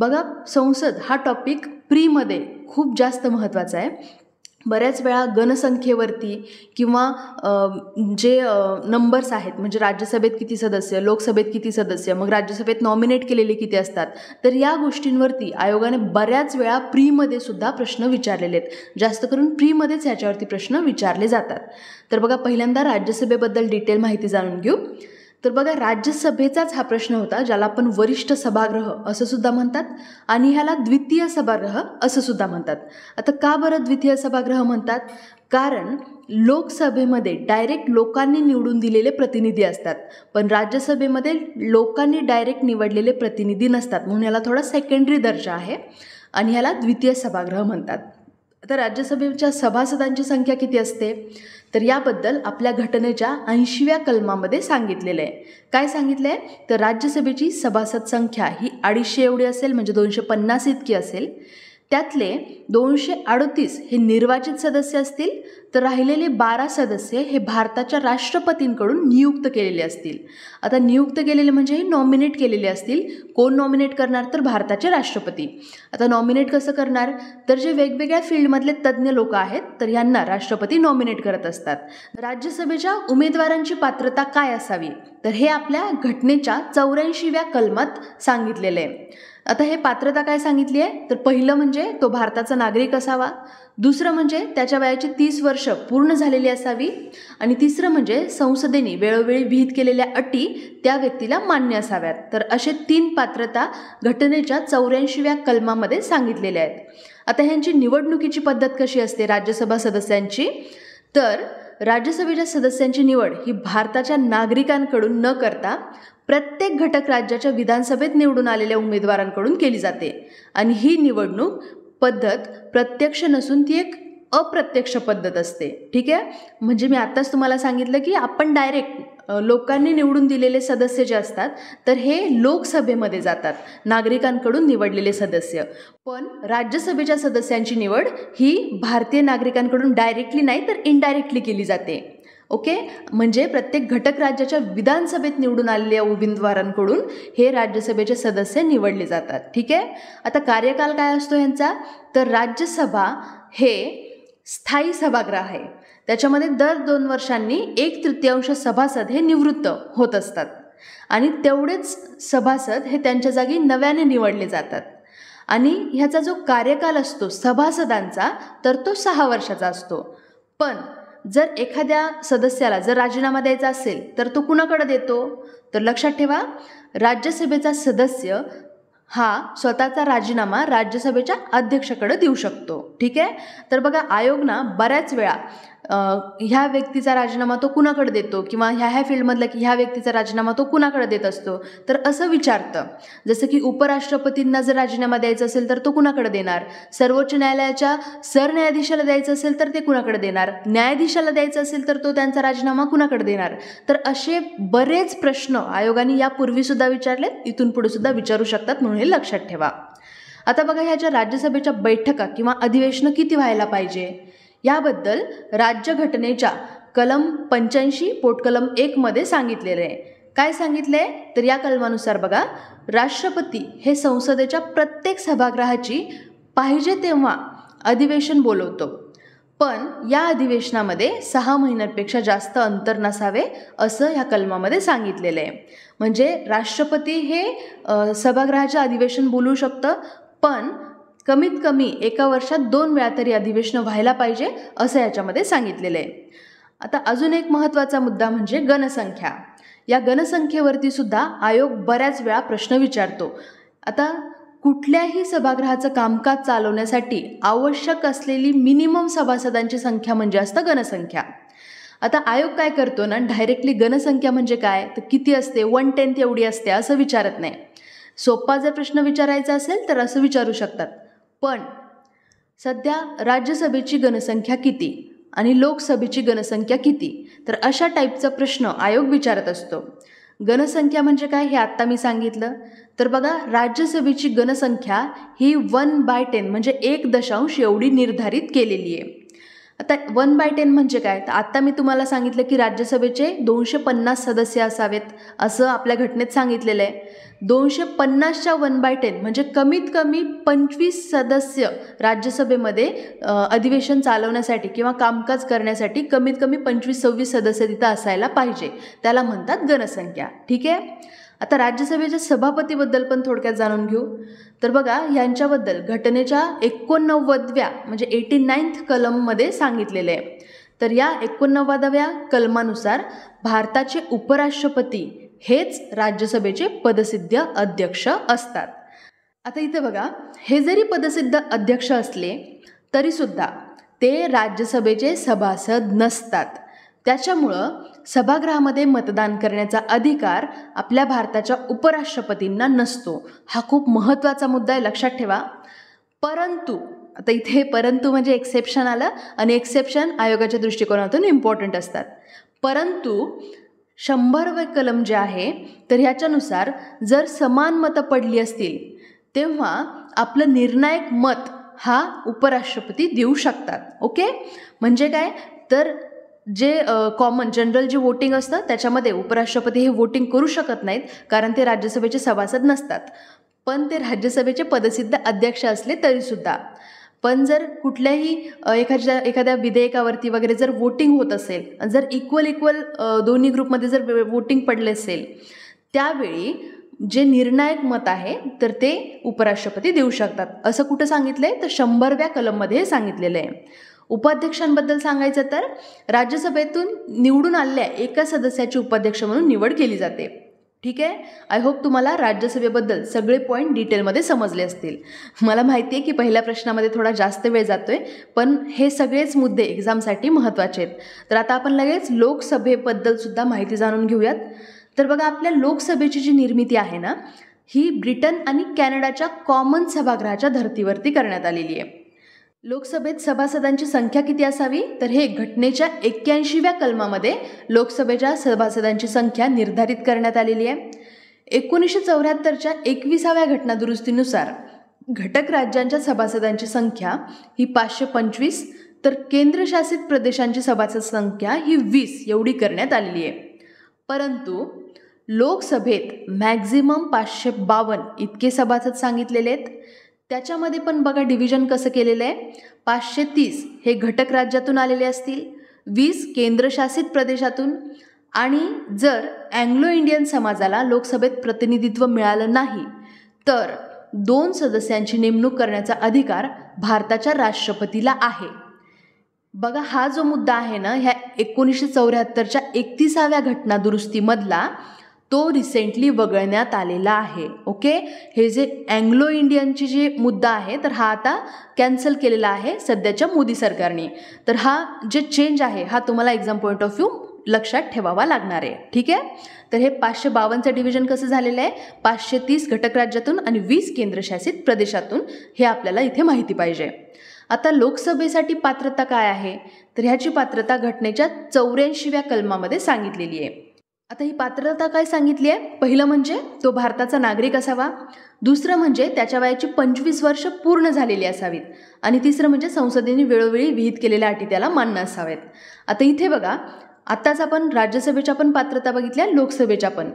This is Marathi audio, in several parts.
बघा संसद हा टॉपिक प्रीमध्ये खूप जास्त महत्त्वाचा आहे बऱ्याच वेळा गणसंख्येवरती किंवा जे नंबर्स आहेत म्हणजे राज्यसभेत किती सदस्य लोकसभेत किती सदस्य मग राज्यसभेत नॉमिनेट केलेले किती असतात तर या गोष्टींवरती आयोगाने बऱ्याच वेळा प्रीमध्ये सुद्धा प्रश्न विचारलेले आहेत जास्त करून प्रीमध्येच ह्याच्यावरती प्रश्न विचारले जातात तर बघा पहिल्यांदा राज्यसभेबद्दल डिटेल माहिती जाणून घेऊ तर बघा राज्यसभेचाच हा प्रश्न होता ज्याला आपण वरिष्ठ सभागृह असं सुद्धा म्हणतात आणि ह्याला द्वितीय सभागृह असं सुद्धा म्हणतात आता का बरं द्वितीय सभागृह म्हणतात कारण लोकसभेमध्ये डायरेक्ट लोकांनी निवडून दिलेले प्रतिनिधी असतात पण राज्यसभेमध्ये लोकांनी डायरेक्ट निवडलेले प्रतिनिधी नसतात म्हणून याला थोडा सेकंडरी दर्जा आहे आणि ह्याला द्वितीय सभागृह म्हणतात आता राज्यसभेच्या सभासदांची संख्या किती असते तर याबद्दल आपल्या घटनेच्या ऐंशीव्या कलमामध्ये सांगितलेलं आहे काय सांगितलं आहे तर राज्यसभेची सभासद संख्या ही अडीचशे एवढी असेल म्हणजे दोनशे पन्नास इतकी असेल त्यातले दोनशे अडतीस हे निर्वाचित सदस्य असतील तर राहिलेले बारा सदस्य हे भारताच्या राष्ट्रपतींकडून नियुक्त केलेले असतील आता नियुक्त केलेले म्हणजे हे नॉमिनेट केलेले असतील कोण नॉमिनेट करणार तर भारताचे राष्ट्रपती आता नॉमिनेट कसं करणार तर जे वेगवेगळ्या फील्डमधले तज्ज्ञ लोक आहेत तर यांना राष्ट्रपती नॉमिनेट करत असतात राज्यसभेच्या उमेदवारांची पात्रता काय असावी तर हे आपल्या घटनेच्या चौऱ्याऐंशीव्या कलमात सांगितलेलं आहे आता हे पात्रता काय सांगितली आहे तर पहिलं म्हणजे तो भारताचा नागरिक असावा दुसरं म्हणजे त्याच्या वयाची तीस वर्ष पूर्ण झालेली असावी आणि तिसरं म्हणजे संसदेने वेळोवेळी विहित केलेल्या अटी त्या व्यक्तीला मान्य असाव्यात तर असे तीन पात्रता घटनेच्या चौऱ्याऐंशीव्या कलमामध्ये सांगितलेल्या आहेत आता ह्यांची निवडणुकीची पद्धत कशी असते राज्यसभा सदस्यांची तर राज्यसभेच्या सदस्यांची निवड ही भारताच्या नागरिकांकडून न करता प्रत्येक घटक राज्याच्या विधानसभेत निवडून आलेल्या उमेदवारांकडून केली जाते आणि ही निवडणूक पद्धत प्रत्यक्ष नसून ती एक अप्रत्यक्ष पद्धत असते ठीक आहे म्हणजे मी आत्ताच तुम्हाला सांगितलं की आपण डायरेक्ट लोकांनी निवडून दिलेले सदस्य जे असतात तर हे लोकसभेमध्ये जातात नागरिकांकडून निवडलेले सदस्य पण राज्यसभेच्या सदस्यांची निवड ही भारतीय नागरिकांकडून डायरेक्टली नाही तर इनडायरेक्टली केली जाते ओके म्हणजे प्रत्येक घटक राज्याच्या विधानसभेत निवडून आलेल्या उमेदवारांकडून हे राज्यसभेचे सदस्य निवडले जातात ठीक आहे आता कार्यकाल काय असतो यांचा तर राज्यसभा हे स्थायी सभागृह आहे त्याच्यामध्ये दर दोन वर्षांनी एक तृतीयांश सभासद हे निवृत्त होत असतात आणि तेवढेच सभासद हे त्यांच्या जागी नव्याने निवडले जातात आणि ह्याचा जो कार्यकाल असतो सभासदांचा तर तो सहा वर्षाचा असतो पण जर एखाद्या सदस्याला जर राजीनामा द्यायचा असेल तर तो कुणाकडे देतो तर लक्षात ठेवा राज्यसभेचा सदस्य हा स्वतःचा राजीनामा राज्यसभेच्या अध्यक्षाकडे देऊ शकतो ठीक आहे तर बघा आयोग ना बऱ्याच वेळा ह्या व्यक्तीचा राजीनामा तो कुणाकडे देतो किंवा ह्या ह्या फील्डमधला की ह्या व्यक्तीचा राजीनामा तो कुणाकडे देत असतो तर असं विचारतं जसं की उपराष्ट्रपतींना जर राजीनामा द्यायचा असेल तर तो कुणाकडे देणार सर्वोच्च न्यायालयाच्या सरन्यायाधीशाला द्यायचं असेल तर ते कुणाकडे देणार न्यायाधीशाला द्यायचं असेल तर तो त्यांचा राजीनामा कुणाकडे देणार तर असे बरेच प्रश्न आयोगाने यापूर्वीसुद्धा विचारले इथून पुढे सुद्धा विचारू शकतात म्हणून हे लक्षात ठेवा आता बघा ह्याच्या राज्यसभेच्या बैठका किंवा अधिवेशनं किती व्हायला पाहिजे याबद्दल राज्यघटनेच्या कलम पंच्याऐंशी पोटकलम एकमध्ये सांगितलेलं आहे काय सांगितलं आहे तर या कलमानुसार बघा राष्ट्रपती हे संसदेच्या प्रत्येक सभागृहाची पाहिजे तेव्हा अधिवेशन बोलवतो पण या अधिवेशनामध्ये सहा महिन्यांपेक्षा जास्त अंतर नसावे असं ह्या कलमामध्ये सांगितलेलं आहे म्हणजे राष्ट्रपती हे सभागृहाचे अधिवेशन बोलू शकतं पण कमीत कमी एका वर्षात दोन वेळा तरी अधिवेशनं व्हायला पाहिजे असं याच्यामध्ये सांगितलेलं आहे आता अजून एक महत्त्वाचा मुद्दा म्हणजे गणसंख्या या गणसंख्येवरती सुद्धा आयोग बऱ्याच वेळा प्रश्न विचारतो आता कुठल्याही सभागृहाचं कामकाज चालवण्यासाठी आवश्यक असलेली मिनिमम सभासदांची संख्या म्हणजे असतं गणसंख्या आता आयोग काय करतो ना डायरेक्टली गणसंख्या म्हणजे काय तर किती असते वन टेन्थ एवढी असते असं विचारत नाही सोपा जर प्रश्न विचारायचा असेल तर असं विचारू शकतात पण सध्या राज्यसभेची गणसंख्या किती आणि लोकसभेची गणसंख्या किती तर अशा टाईपचा प्रश्न आयोग विचारत असतो गणसंख्या म्हणजे काय हे आत्ता मी सांगितलं तर बघा राज्यसभेची गणसंख्या ही वन बाय टेन म्हणजे एक दशांश एवढी निर्धारित केलेली आहे आता वन बाय टेन म्हणजे काय तर आत्ता मी तुम्हाला सांगितलं की राज्यसभेचे दोनशे पन्नास सदस्य असावेत असं आपल्या घटनेत सांगितलेलं आहे दोनशे पन्नासच्या वन बाय टेन म्हणजे कमीत कमी पंचवीस सदस्य राज्यसभेमध्ये अधिवेशन चालवण्यासाठी किंवा कामकाज करण्यासाठी कमीत कमी पंचवीस सव्वीस सदस्य तिथं असायला पाहिजे त्याला म्हणतात गणसंख्या ठीक आहे आता राज्यसभेच्या सभापतीबद्दल पण थोडक्यात जाणून घेऊ तर बघा यांच्याबद्दल घटनेच्या एकोणनव्वदव्या म्हणजे एटी नाईन्थ कलममध्ये सांगितलेलं आहे तर या एकोणनव्वदाव्या कलमानुसार भारताचे उपराष्ट्रपती हेच राज्यसभेचे पदसिद्ध अध्यक्ष असतात आता इथे बघा हे जरी पदसिद्ध अध्यक्ष असले तरीसुद्धा ते राज्यसभेचे सभासद नसतात त्याच्यामुळं सभागृहामध्ये मतदान करण्याचा अधिकार आपल्या भारताच्या उपराष्ट्रपतींना नसतो हा खूप महत्त्वाचा मुद्दा आहे लक्षात ठेवा परंतु आता इथे परंतु म्हणजे एक्सेप्शन आलं आणि एक्सेप्शन आयोगाच्या दृष्टिकोनातून इम्पॉर्टंट असतात परंतु शंभरवे कलम जे आहे तर ह्याच्यानुसार जर समान मतं पडली असतील तेव्हा आपलं निर्णायक मत हा उपराष्ट्रपती देऊ शकतात ओके म्हणजे काय तर जे कॉमन जनरल जे वोटिंग असतं त्याच्यामध्ये उपराष्ट्रपती हे वोटिंग करू शकत नाहीत कारण ते राज्यसभेचे सभासद नसतात पण ते राज्यसभेचे पदसिद्ध अध्यक्ष असले तरीसुद्धा पण जर कुठल्याही एखाद्या एखाद्या विधेयकावरती वगैरे जर वोटिंग होत असेल जर इक्वल इक्वल दोन्ही ग्रुपमध्ये जर वोटिंग पडले असेल त्यावेळी जे निर्णायक मत आहे तर ते उपराष्ट्रपती देऊ शकतात असं कुठं सांगितलं आहे तर शंभरव्या कलममध्ये सांगितलेलं आहे उपाध्यक्षांबद्दल सांगायचं तर राज्यसभेतून निवडून आलेल्या एका सदस्याची उपाध्यक्ष म्हणून निवड केली जाते ठीक आहे आय होप तुम्हाला राज्यसभेबद्दल सगळे पॉईंट डिटेलमध्ये समजले असतील मला माहिती आहे की पहिल्या प्रश्नामध्ये थोडा जास्त वेळ जातो आहे पण हे सगळेच मुद्दे एक्झामसाठी महत्त्वाचे आहेत तर आता आपण लगेच लोकसभेबद्दलसुद्धा माहिती जाणून घेऊयात तर बघा आपल्या लोकसभेची जी निर्मिती आहे ना ही ब्रिटन आणि कॅनडाच्या कॉमन सभागृहाच्या धर्तीवरती करण्यात आलेली आहे लोकसभेत सभासदांची संख्या किती असावी तर हे घटनेच्या एक्क्याऐंशीव्या कलमामध्ये लोकसभेच्या सभासदांची संख्या निर्धारित करण्यात आलेली आहे एकोणीसशे चौऱ्याहत्तरच्या एकविसाव्या घटनादुरुस्तीनुसार घटक राज्यांच्या सभासदांची संख्या ही पाचशे पंचवीस तर केंद्रशासित प्रदेशांची सभासद संख्या ही वीस एवढी करण्यात आलेली आहे परंतु लोकसभेत मॅक्झिमम पाचशे बावन्न इतके सभासद सांगितलेले आहेत त्याच्यामध्ये पण बघा डिव्हिजन कसं केलेलं आहे पाचशे तीस हे घटक राज्यातून आलेले असतील वीस केंद्रशासित प्रदेशातून आणि जर अँग्लो इंडियन समाजाला लोकसभेत प्रतिनिधित्व मिळालं नाही तर दोन सदस्यांची नेमणूक करण्याचा अधिकार भारताच्या राष्ट्रपतीला आहे बघा हा जो मुद्दा आहे ना ह्या एकोणीसशे चौऱ्याहत्तरच्या एकतीसाव्या घटनादुरुस्तीमधला तो रिसेंटली वगळण्यात आलेला आहे ओके हे जे अँग्लो इंडियनची जे मुद्दा आहे तर हा आता कॅन्सल केलेला आहे सध्याच्या मोदी सरकारने तर हा जे चेंज आहे हा तुम्हाला एक्झाम पॉईंट ऑफ व्ह्यू लक्षात ठेवावा लागणार आहे ठीक आहे तर हे पाचशे बावन्नचं डिव्हिजन कसं झालेलं आहे पाचशे तीस घटक राज्यातून आणि वीस केंद्रशासित प्रदेशातून हे आपल्याला इथे माहिती पाहिजे आता लोकसभेसाठी पात्रता काय आहे तर ह्याची पात्रता घटनेच्या चौऱ्याऐंशीव्या कलमामध्ये सांगितलेली आहे आता ही पात्रता काय सांगितली आहे पहिलं म्हणजे तो भारताचा नागरिक असावा दुसरं म्हणजे त्याच्या वयाची पंचवीस वर्ष पूर्ण झालेली असावीत आणि तिसरं म्हणजे संसदेने वेळोवेळी विहित केलेल्या अटी त्याला मान्य असावेत आता इथे बघा आत्ताच आपण राज्यसभेच्या पण पात्रता बघितल्या लोकसभेच्या पण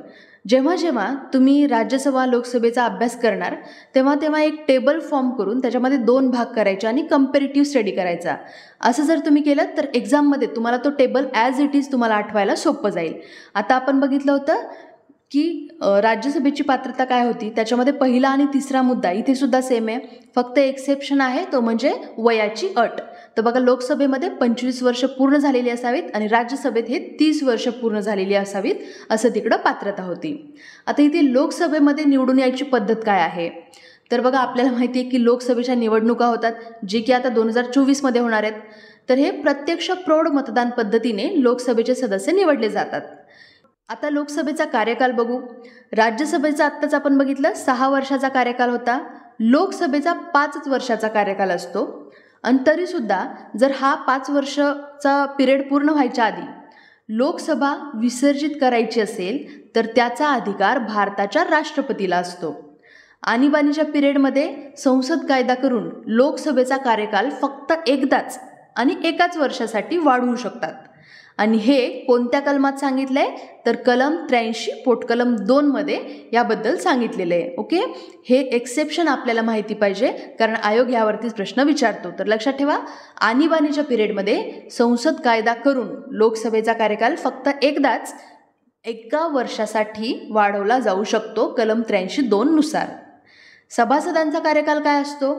जेव्हा जेव्हा तुम्ही राज्यसभा लोकसभेचा अभ्यास करणार तेव्हा तेव्हा एक टेबल फॉर्म करून त्याच्यामध्ये दोन भाग करायचे आणि कम्पेरेटिव्ह स्टडी करायचा असं जर तुम्ही केलं तर एक्झाममध्ये तुम्हाला तो टेबल ॲज इट इज तुम्हाला आठवायला सोपं जाईल आता आपण बघितलं होतं की राज्यसभेची पात्रता काय होती त्याच्यामध्ये पहिला आणि तिसरा मुद्दा इथे सुद्धा सेम आहे फक्त एक्सेप्शन आहे तो म्हणजे वयाची अट तर बघा लोकसभेमध्ये पंचवीस वर्ष पूर्ण झालेली असावीत आणि राज्यसभेत हे तीस वर्ष पूर्ण झालेली असावीत असं तिकडं पात्रता होती आता इथे लोकसभेमध्ये निवडून यायची पद्धत काय आहे तर बघा आपल्याला माहिती आहे की लोकसभेच्या निवडणुका होतात जे की आता दोन हजार चोवीसमध्ये होणार आहेत तर हे प्रत्यक्ष प्रौढ मतदान पद्धतीने लोकसभेचे सदस्य निवडले जातात आता लोकसभेचा कार्यकाल बघू राज्यसभेचा आत्ताच आपण बघितलं सहा वर्षाचा कार्यकाल होता लोकसभेचा पाचच वर्षाचा कार्यकाल असतो आणि तरीसुद्धा जर हा पाच वर्षाचा पिरियड पूर्ण व्हायच्या आधी लोकसभा विसर्जित करायची असेल तर त्याचा अधिकार भारताच्या राष्ट्रपतीला असतो आणीबाणीच्या पिरियडमध्ये संसद कायदा करून लोकसभेचा कार्यकाल फक्त एकदाच आणि एकाच वर्षासाठी वाढवू शकतात आणि हे कोणत्या कलमात सांगितलं आहे तर कलम त्र्याऐंशी पोटकलम दोनमध्ये याबद्दल सांगितलेलं आहे ओके हे एक्सेप्शन आपल्याला माहिती पाहिजे कारण आयोग यावरतीच प्रश्न विचारतो तर लक्षात ठेवा आणीबाणीच्या पिरियडमध्ये संसद कायदा करून लोकसभेचा कार्यकाल फक्त एकदाच एका वर्षासाठी वाढवला जाऊ शकतो कलम त्र्याऐंशी दोननुसार सभासदांचा कार्यकाल काय असतो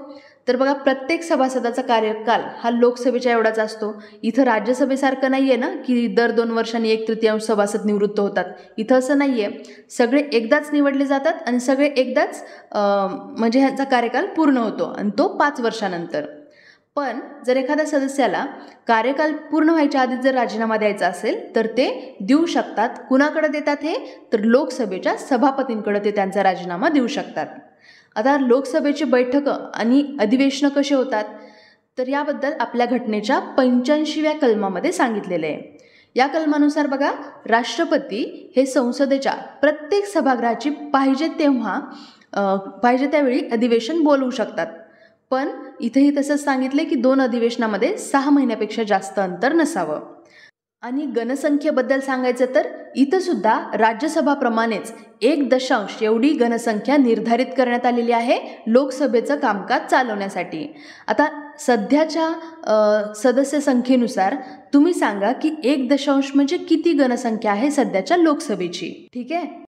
तर बघा प्रत्येक सभासदाचा कार्यकाल हा लोकसभेच्या एवढाच असतो इथं राज्यसभेसारखं नाही आहे ना की दर दोन वर्षांनी एक तृतीयांश सभासद निवृत्त होतात इथं असं नाही आहे सगळे एकदाच निवडले जातात आणि सगळे एकदाच म्हणजे ह्याचा कार्यकाल पूर्ण होतो आणि तो पाच वर्षानंतर पण जर एखाद्या सदस्याला कार्यकाल पूर्ण व्हायच्या आधी जर राजीनामा द्यायचा असेल तर ते देऊ शकतात कुणाकडे देतात हे तर लोकसभेच्या सभापतींकडे ते त्यांचा राजीनामा देऊ शकतात आता लोकसभेची बैठकं आणि अधिवेशनं कसे होतात तर याबद्दल आपल्या घटनेच्या पंच्याऐंशीव्या कलमामध्ये सांगितलेलं आहे या कलमानुसार बघा राष्ट्रपती हे संसदेच्या प्रत्येक सभागृहाची पाहिजे तेव्हा पाहिजे त्यावेळी अधिवेशन बोलवू शकतात पण इथेही तसंच सांगितले की दोन अधिवेशनामध्ये सहा महिन्यापेक्षा जास्त अंतर नसावं आणि गणसंख्येबद्दल सांगायचं तर इथंसुद्धा राज्यसभाप्रमाणेच एक दशांश एवढी गणसंख्या निर्धारित करण्यात आलेली आहे लोकसभेचं कामकाज चालवण्यासाठी आता सध्याच्या सदस्य संख्येनुसार तुम्ही सांगा की एक दशांश म्हणजे किती गणसंख्या आहे सध्याच्या लोकसभेची ठीक आहे